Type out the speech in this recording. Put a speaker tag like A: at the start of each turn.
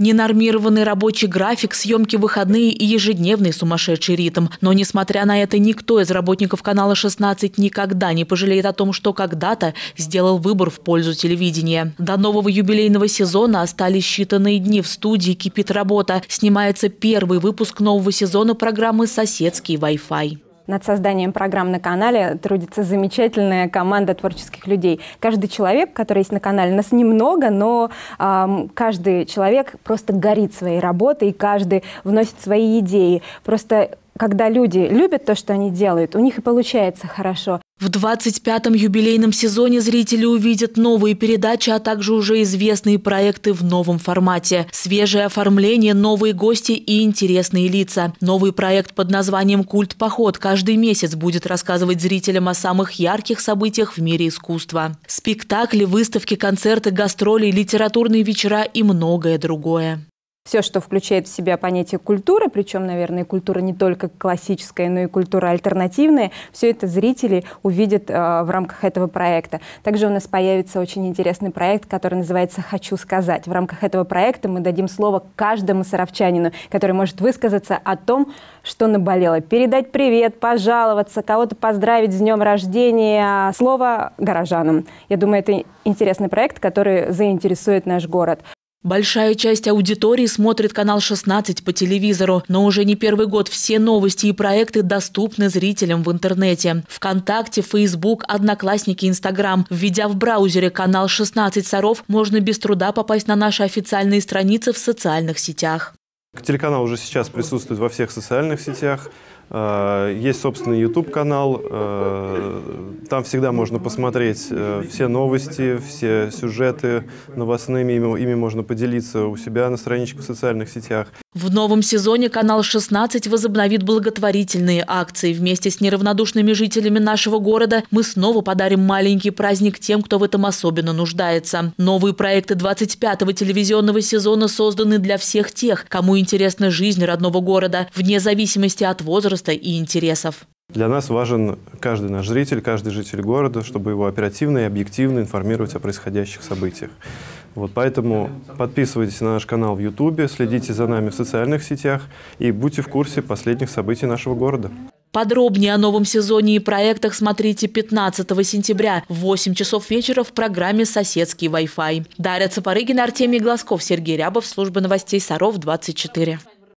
A: Ненормированный рабочий график, съемки выходные и ежедневный сумасшедший ритм. Но, несмотря на это, никто из работников канала «16» никогда не пожалеет о том, что когда-то сделал выбор в пользу телевидения. До нового юбилейного сезона остались считанные дни. В студии кипит работа. Снимается первый выпуск нового сезона программы «Соседский
B: Wi-Fi». Над созданием программ на канале трудится замечательная команда творческих людей. Каждый человек, который есть на канале, нас немного, но э, каждый человек просто горит своей работой, и каждый вносит свои идеи. Просто когда люди любят то, что они делают, у них и получается хорошо.
A: В 25-м юбилейном сезоне зрители увидят новые передачи, а также уже известные проекты в новом формате. Свежее оформление, новые гости и интересные лица. Новый проект под названием «Культ поход» каждый месяц будет рассказывать зрителям о самых ярких событиях в мире искусства. Спектакли, выставки, концерты, гастроли, литературные вечера и многое другое
B: все, что включает в себя понятие культуры, причем, наверное, культура не только классическая, но и культура альтернативная, все это зрители увидят э, в рамках этого проекта. Также у нас появится очень интересный проект, который называется «Хочу сказать». В рамках этого проекта мы дадим слово каждому саровчанину, который может высказаться о том, что наболело. Передать привет, пожаловаться, кого-то поздравить с днем рождения, слово горожанам. Я думаю, это интересный проект, который заинтересует наш город. Большая часть
A: аудитории смотрит канал 16 по телевизору, но уже не первый год все новости и проекты доступны зрителям в интернете. Вконтакте, Facebook, Одноклассники, Инстаграм. Введя в браузере канал 16 Саров, можно без труда попасть на наши официальные страницы в социальных сетях.
C: Телеканал уже сейчас присутствует во всех социальных сетях. Э, есть собственный YouTube-канал, э, там всегда можно посмотреть э, все новости, все сюжеты новостными, ими, можно поделиться у себя на страничке в социальных сетях.
A: В новом сезоне канал 16 возобновит благотворительные акции. Вместе с неравнодушными жителями нашего города мы снова подарим маленький праздник тем, кто в этом особенно нуждается. Новые проекты 25-го телевизионного сезона созданы для всех тех, кому интересна жизнь родного города, вне зависимости от возраста, возраста и интересов.
C: Для нас важен каждый наш зритель, каждый житель города, чтобы его оперативно и объективно информировать о происходящих событиях. Вот поэтому подписывайтесь на наш канал в YouTube, следите за нами в социальных сетях и будьте в курсе последних событий нашего города.
A: Подробнее о новом сезоне и проектах смотрите 15 сентября в 8 часов вечера в программе «Соседский Wi-Fi». Дарья Цапарыгина, Артемий Глазков, Сергей Рябов, служба новостей «Саров-24».